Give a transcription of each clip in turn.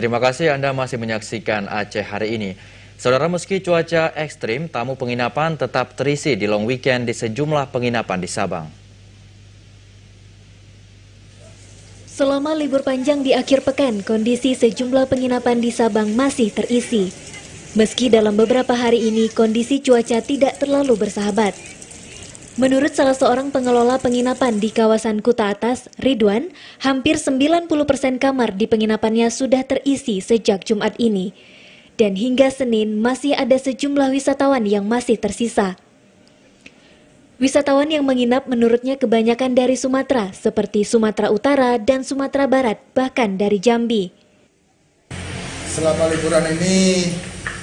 Terima kasih Anda masih menyaksikan Aceh hari ini. Saudara meski cuaca ekstrim, tamu penginapan tetap terisi di long weekend di sejumlah penginapan di Sabang. Selama libur panjang di akhir pekan, kondisi sejumlah penginapan di Sabang masih terisi. Meski dalam beberapa hari ini kondisi cuaca tidak terlalu bersahabat. Menurut salah seorang pengelola penginapan di kawasan Kuta Atas, Ridwan, hampir 90 persen kamar di penginapannya sudah terisi sejak Jumat ini. Dan hingga Senin masih ada sejumlah wisatawan yang masih tersisa. Wisatawan yang menginap menurutnya kebanyakan dari Sumatera, seperti Sumatera Utara dan Sumatera Barat, bahkan dari Jambi. Selama liburan ini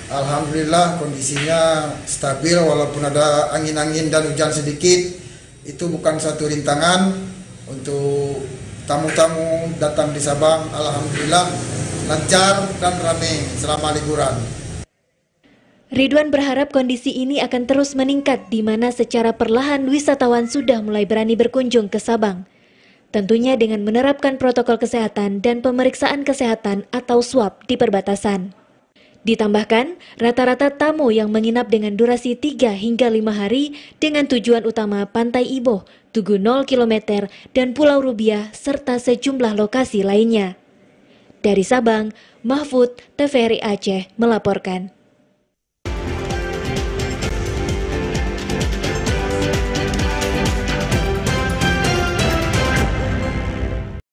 Alhamdulillah kondisinya stabil walaupun ada angin-angin dan hujan sedikit itu bukan satu rintangan untuk tamu-tamu datang di Sabang Alhamdulillah lancar dan ramai selama liburan. Ridwan berharap kondisi ini akan terus meningkat di mana secara perlahan wisatawan sudah mulai berani berkunjung ke Sabang. Tentunya dengan menerapkan protokol kesehatan dan pemeriksaan kesehatan atau swab di perbatasan. Ditambahkan, rata-rata tamu yang menginap dengan durasi 3 hingga 5 hari dengan tujuan utama Pantai Iboh, Tugu 0 km, dan Pulau Rubiah, serta sejumlah lokasi lainnya. Dari Sabang, Mahfud, TVRI Aceh melaporkan.